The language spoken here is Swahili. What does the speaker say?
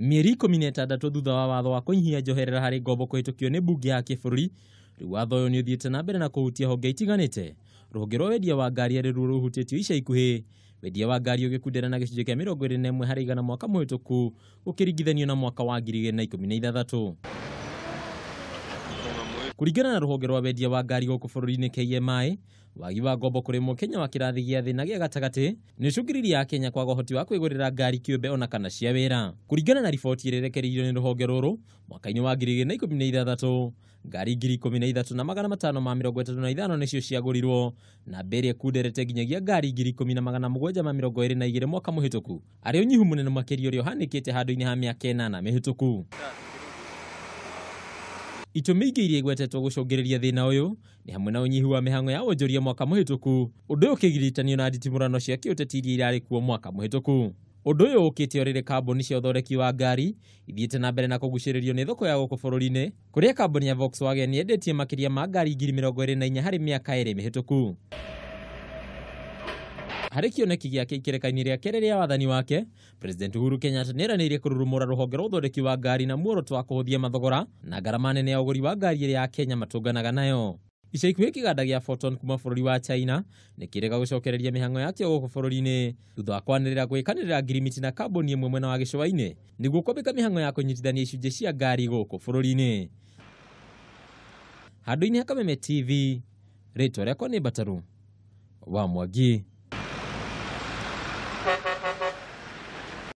mĩeri ikũmi na ĩtandatũ thutha wa watho wa kũnyihia njoherera harĩ ngombo kũhĩtũkio nĩ mbunge ya kĩbũrũri rĩu watho ũyũ nĩ ũthiĩte na mbere na kũhutia honge itiganĩte rũhonge rwa wendia wa ngari arĩ ruo rũhutĩtio ica ikuhĩ wendia wa ngari ũgĩkundĩra na gĩcunjĩ kĩa mĩrongo ĩrĩ na ĩmwe harĩ igana mwaka mũhĩtũku gũkĩringithanio na mwaka wa ngiri igĩrĩ na ikũmi na ithathatũ kuringana na rũhonge rwa wendia wa ngari guku bururi-ini KMI wagi wa ngombo kuri kenya wa kĩrathi gia thi na gia gatagati ni cungiririe akenya kwaga uhoti wa kwĩgũrĩra ngari kiumbe ona kana cia wĩra kũringana na riboti irerekeririo ni ruhonge ruru mwaka-ini wa ngiri igiri na ikumi na ithathatu ngari ngiri ikumi na ithatu na magana matano ma mirongo itatu na ithano nicio ciagurirwo na mbere kunderete nginyagia ngari ngiri ikumi na magana mugwanja ma mirongo na igiri mwaka mũhĩtũku arĩ unyihu mũnene makiria ũrĩa ũhanĩkĩte handũ ini ha mĩaka ĩnana mĩhĩtũku yeah itũmi ingĩ iria igwetetwo gũcũngĩrĩria thĩna ũyũ nĩ hamwe na ũnyihu wa mĩhang'o ya wonjoria mwaka mũhĩtũku ũndũ ũyũ ũkĩgiritanio na nditimũrano cia kĩũteti iria irarĩ kuo mwaka mũhĩtũku ũndũ ũyũ ũkĩte ũrĩrĩ kambuni cia ũthondeki wa ngari ithiĩte na mbere na kũgucĩrĩrio nĩ thoko ya gũkũ bũrũri-inĩ kũrĩa kambuni ya Volkswagen yendetie makĩria ma ngari ngiri mĩrongo ĩrĩ na inya harĩ mĩaka ĩrĩ mĩhĩtũku harä kioneki gä ake ikerekainä rä ake rä wathani wake president uhuru kenyatta nä eranä kururumura rũhonge rwa ũthondeki wa ngari na muoroto wa kũhũthia mathogora na ngarama nene ya ũgũri wa ngari ĩrĩa akenya matũnganaga nayo ica ikuhĩ kĩganda gĩa foton kuma bũrũri wa china nĩ kĩrega gũcokereria mĩhang'o yakĩo gũkũ bũrũri-inĩ thutha wa kwanĩrĩra gwĩkanĩrĩra ngirimiti na kambũni ĩmwe mwena wa gĩcũa-inĩ nĩguo kwambĩka mĩhang'o ya kũnyitithania icunjĩ cia ngari gũkũ bũrũri-inĩ handũ-inĩ hakameme tv rĩtwa rĩakwa nĩ mbataru wa mwangi